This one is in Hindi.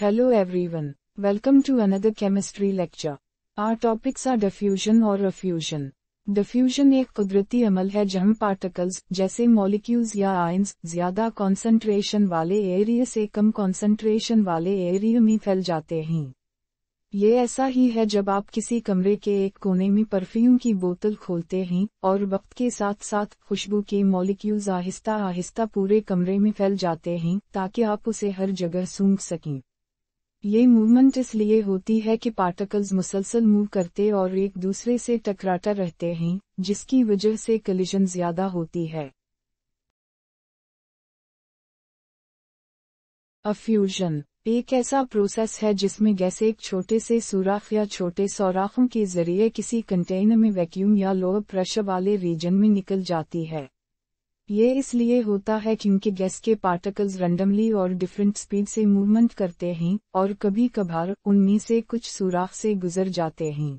Hello everyone. Welcome to another chemistry lecture. Our topics are diffusion और refusion. Diffusion एक कुदरती अमल है जहां पार्टिकल्स जैसे मॉलिक्यूल्स या आइंस ज्यादा कंसंट्रेशन वाले एरिया से कम कंसंट्रेशन वाले एरिया में फैल जाते हैं ये ऐसा ही है जब आप किसी कमरे के एक कोने में परफ्यूम की बोतल खोलते हैं और वक्त के साथ साथ खुशबू के मॉलिक्यूल्स आहिस्ता आहिस्ता पूरे कमरे में फैल जाते हैं ताकि आप उसे हर जगह सूंघ सकें ये मूवमेंट इसलिए होती है कि पार्टिकल्स मुसलसल मूव करते और एक दूसरे से टकराता रहते हैं जिसकी वजह से कलिजन ज्यादा होती है अफ्यूजन एक ऐसा प्रोसेस है जिसमें गैस एक छोटे से सुराख या छोटे सौराखों के जरिए किसी कंटेनर में वैक्यूम या लोअर प्रेशर वाले रीजन में निकल जाती है ये इसलिए होता है क्योंकि गैस के पार्टिकल्स रैंडमली और डिफरेंट स्पीड से मूवमेंट करते हैं और कभी कभार उनमें से कुछ सुराख से गुजर जाते हैं